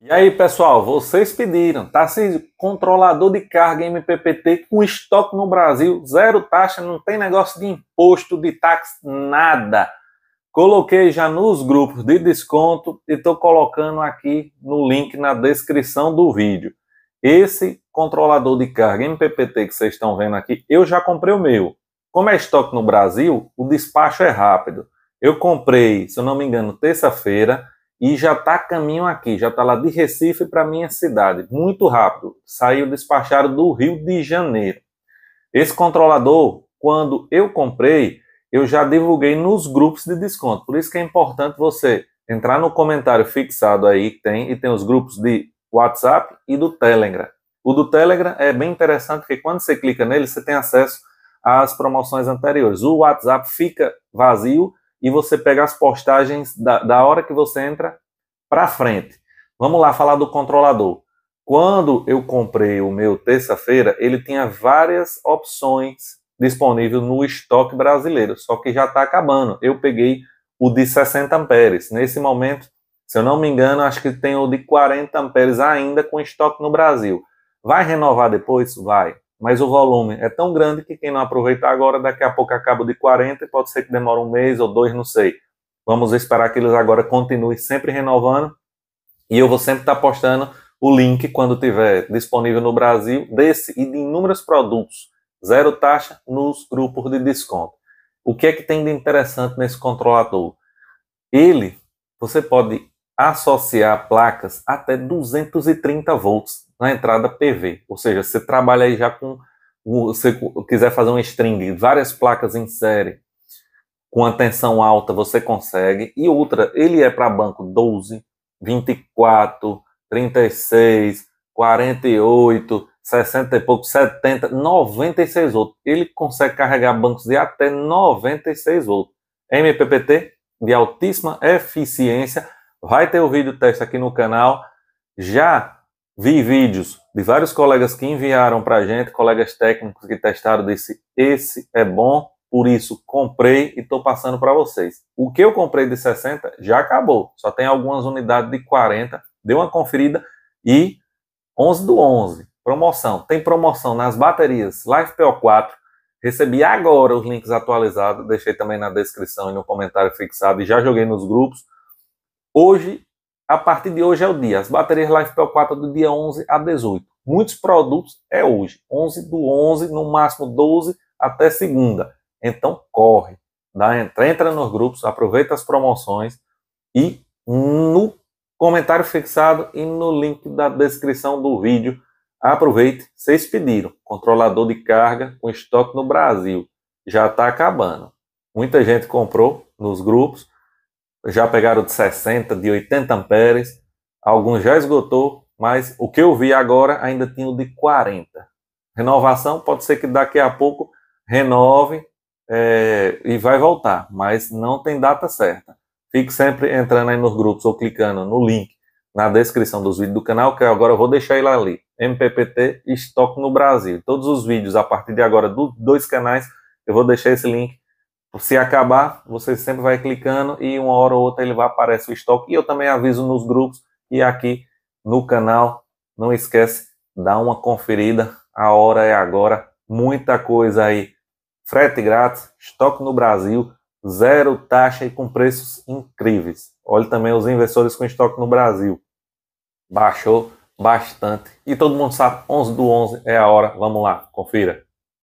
E aí, pessoal, vocês pediram. Tá Tarcísio, controlador de carga MPPT com estoque no Brasil, zero taxa, não tem negócio de imposto, de táxi, nada. Coloquei já nos grupos de desconto e estou colocando aqui no link na descrição do vídeo. Esse controlador de carga MPPT que vocês estão vendo aqui, eu já comprei o meu. Como é estoque no Brasil, o despacho é rápido. Eu comprei, se eu não me engano, terça-feira e já está a caminho aqui, já está lá de Recife para minha cidade, muito rápido. Saiu despachado do Rio de Janeiro. Esse controlador, quando eu comprei, eu já divulguei nos grupos de desconto. Por isso que é importante você entrar no comentário fixado aí que tem e tem os grupos de WhatsApp e do Telegram. O do Telegram é bem interessante porque quando você clica nele, você tem acesso às promoções anteriores. O WhatsApp fica vazio e você pega as postagens da, da hora que você entra para frente. Vamos lá falar do controlador. Quando eu comprei o meu terça-feira, ele tinha várias opções disponíveis no estoque brasileiro, só que já está acabando. Eu peguei o de 60 amperes. Nesse momento, se eu não me engano, acho que tem o de 40 amperes ainda com estoque no Brasil. Vai renovar depois? Vai mas o volume é tão grande que quem não aproveitar agora, daqui a pouco acaba de 40 e pode ser que demore um mês ou dois, não sei. Vamos esperar que eles agora continuem sempre renovando e eu vou sempre estar postando o link quando tiver disponível no Brasil desse e de inúmeros produtos, zero taxa nos grupos de desconto. O que é que tem de interessante nesse controlador? Ele, você pode associar placas até 230 volts na entrada PV. Ou seja, você trabalha aí já com. Se quiser fazer um string, várias placas em série, com a tensão alta, você consegue. E outra, ele é para banco 12, 24, 36, 48, 60 e pouco, 70, 96 outros. Ele consegue carregar bancos de até 96 outros. MPPT de altíssima eficiência. Vai ter o vídeo teste aqui no canal. Já Vi vídeos de vários colegas que enviaram para a gente, colegas técnicos que testaram, desse esse é bom, por isso comprei e estou passando para vocês. O que eu comprei de 60 já acabou, só tem algumas unidades de 40, dê uma conferida e 11 do 11, promoção. Tem promoção nas baterias Life 4 Recebi agora os links atualizados, deixei também na descrição e no comentário fixado e já joguei nos grupos. Hoje a partir de hoje é o dia. As baterias LifePel 4 do dia 11 a 18. Muitos produtos é hoje. 11 do 11, no máximo 12 até segunda. Então corre. Dá, entra, entra nos grupos, aproveita as promoções e no comentário fixado e no link da descrição do vídeo. Aproveite, vocês pediram. Controlador de carga com estoque no Brasil. Já está acabando. Muita gente comprou nos grupos já pegaram de 60, de 80 amperes, alguns já esgotou, mas o que eu vi agora ainda tinha o de 40. Renovação pode ser que daqui a pouco renove é, e vai voltar, mas não tem data certa. Fique sempre entrando aí nos grupos ou clicando no link na descrição dos vídeos do canal, que agora eu vou deixar ele ali. MPPT Estoque no Brasil. Todos os vídeos a partir de agora dos dois canais, eu vou deixar esse link se acabar, você sempre vai clicando e uma hora ou outra ele vai aparecer o estoque. E eu também aviso nos grupos e aqui no canal. Não esquece, dá uma conferida. A hora é agora. Muita coisa aí. Frete grátis, estoque no Brasil, zero taxa e com preços incríveis. Olhe também os investidores com estoque no Brasil. Baixou bastante. E todo mundo sabe, 11 do 11 é a hora. Vamos lá, confira.